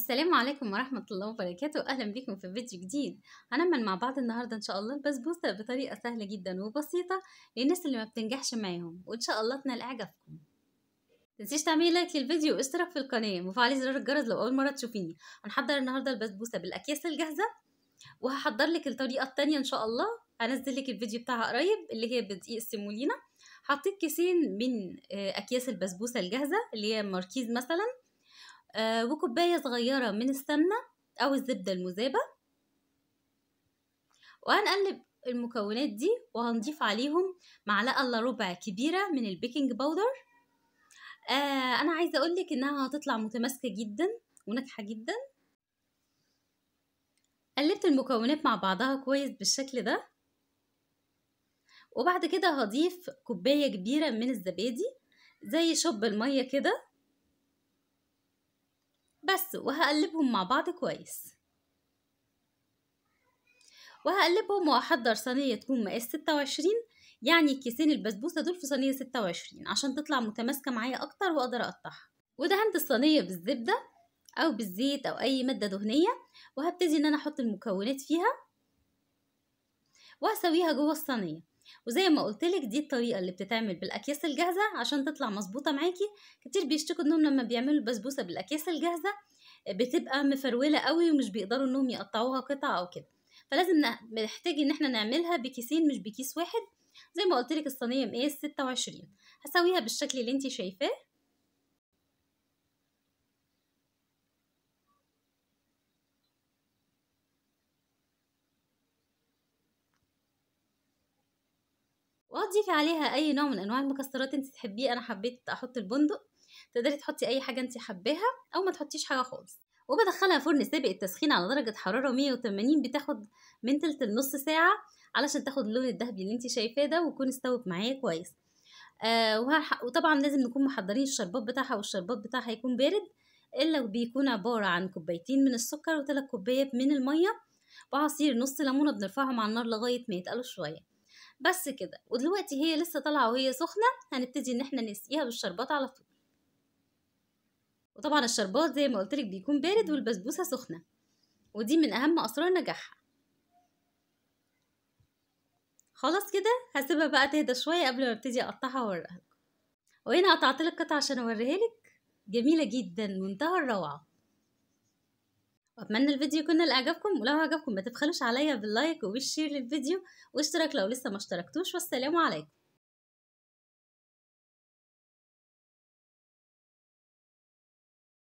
السلام عليكم ورحمة الله وبركاته أهلا بكم في فيديو جديد هنعمل مع بعض النهاردة إن شاء الله البسبوسة بطريقة سهلة جدا وبسيطة للناس اللي ما بتنجحش معاهم وإن شاء الله تنال إعجابكم تنسيش تعملي لايك للفيديو واشتراك في القناة وفعلي زرار الجرس لو أول مرة تشوفيني هنحضر النهاردة البسبوسة بالأكياس الجاهزة وهحضر لك الطريقة التانية إن شاء الله هنزل لك الفيديو بتاعها قريب اللي هي بدقيق السيمولينا حطيت كيسين من آه، أكياس البسبوسة الجاهزة اللي هي ماركيز مثلاً آه، وكوباية صغيرة من السمنة أو الزبدة المذابة وهنقلب المكونات دي وهنضيف عليهم معلقة إلا ربع كبيرة من البيكنج باودر آه أنا عايزة أقولك إنها هتطلع متماسكة جدا وناجحة جدا قلبت المكونات مع بعضها كويس بالشكل ده وبعد كده هضيف كوباية كبيرة من الزبادي زي شب المية كده بس وهقلبهم مع بعض كويس وهقلبهم وأحضر صينية تكون مقاس ستة وعشرين يعني كيسين البسبوسة دول في صينية ستة وعشرين عشان تطلع متماسكة معايا أكتر وأقدر أقطعها ودهنت الصينية بالزبدة أو بالزيت أو أي مادة دهنية وهبتدي إن أنا أحط المكونات فيها وهسويها جوه الصينية وزي ما قلت لك دي الطريقه اللي بتتعمل بالاكياس الجاهزه عشان تطلع مظبوطه معاكي كتير بيشتكوا انهم لما بيعملوا البسبوسه بالاكياس الجاهزه آه، بتبقى مفروله قوي ومش بيقدروا انهم يقطعوها قطع او كده فلازم نحتاج ان احنا نعملها بكيسين مش بكيس واحد زي ما قلت لك الصينيه مقاس 26 هسويها بالشكل اللي انت شايفاه وهتضيفي عليها اي نوع من انواع المكسرات انت تحبيه انا حبيت احط البندق تقدري تحطي اي حاجه انت حباها او ما تحطيش حاجه خالص وبدخلها فرن سابق التسخين على درجه حراره 180 بتاخد من تلت لنص ساعه علشان تاخد اللون الذهبي اللي انت شايفاه ده ويكون استوى معايا كويس آه وطبعا لازم نكون محضرين الشربات بتاعها والشربات بتاعها يكون بارد الا بيكون عباره عن كوبايتين من السكر وثلاث كوبايات من الميه وعصير نص ليمونه بنرفعهم على النار لغايه ما يتقلوا شويه بس كده ودلوقتي هي لسه طالعه وهي سخنه هنبتدي ان احنا نسقيها بالشربات على طول وطبعا الشربات زي ما قلتلك بيكون بارد والبسبوسه سخنه ودي من اهم اسرار نجاحها خلاص كده هسيبها بقى تهدى شويه قبل ما ابتدي اقطعها واوريها لكم وهنا قطعت لك قطعه عشان اوريها لك جميله جدا منتهى الروعه واتمنى الفيديو يكون لأعجابكم ولو عجبكم ما تبخلوش عليا باللايك وبالشير للفيديو واشتراك لو لسه ما اشتركتوش والسلام عليكم